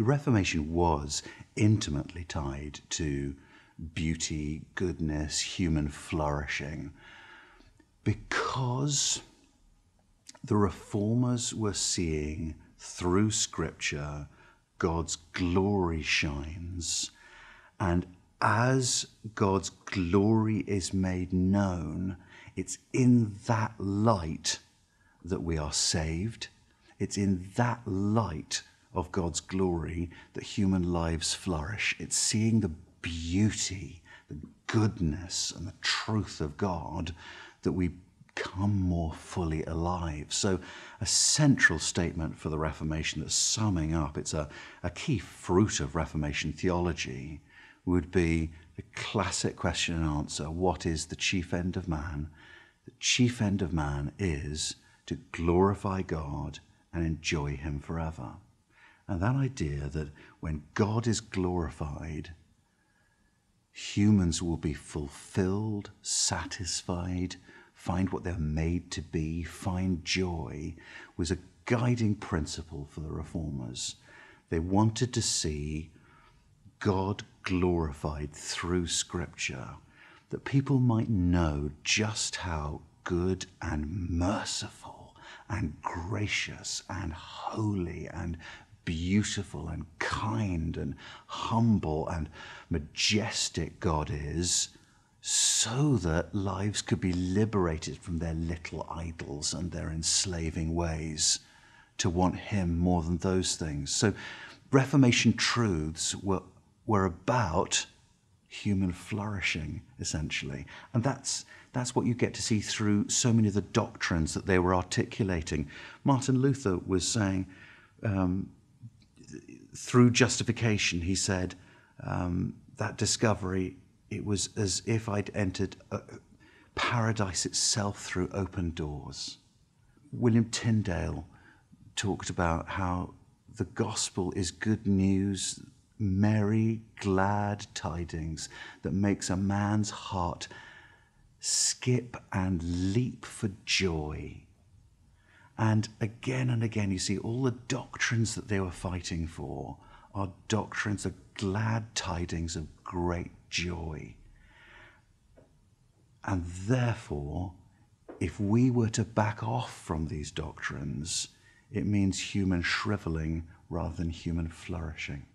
the Reformation was intimately tied to beauty, goodness, human flourishing, because the reformers were seeing through Scripture God's glory shines. And as God's glory is made known, it's in that light that we are saved. It's in that light of God's glory that human lives flourish. It's seeing the beauty, the goodness, and the truth of God that we come more fully alive. So, a central statement for the Reformation that's summing up, it's a, a key fruit of Reformation theology, would be the classic question and answer what is the chief end of man? The chief end of man is to glorify God and enjoy Him forever. And that idea that when God is glorified, humans will be fulfilled, satisfied, find what they're made to be, find joy, was a guiding principle for the reformers. They wanted to see God glorified through Scripture, that people might know just how good and merciful and gracious and holy and beautiful and kind and humble and majestic God is, so that lives could be liberated from their little idols and their enslaving ways to want Him more than those things. So, Reformation truths were, were about human flourishing, essentially. And that's, that's what you get to see through so many of the doctrines that they were articulating. Martin Luther was saying, um, through justification, he said, um, that discovery, it was as if I'd entered paradise itself through open doors. William Tyndale talked about how the gospel is good news, merry, glad tidings that makes a man's heart skip and leap for joy. And again and again, you see all the doctrines that they were fighting for are doctrines of glad tidings of great joy. And therefore, if we were to back off from these doctrines, it means human shriveling rather than human flourishing.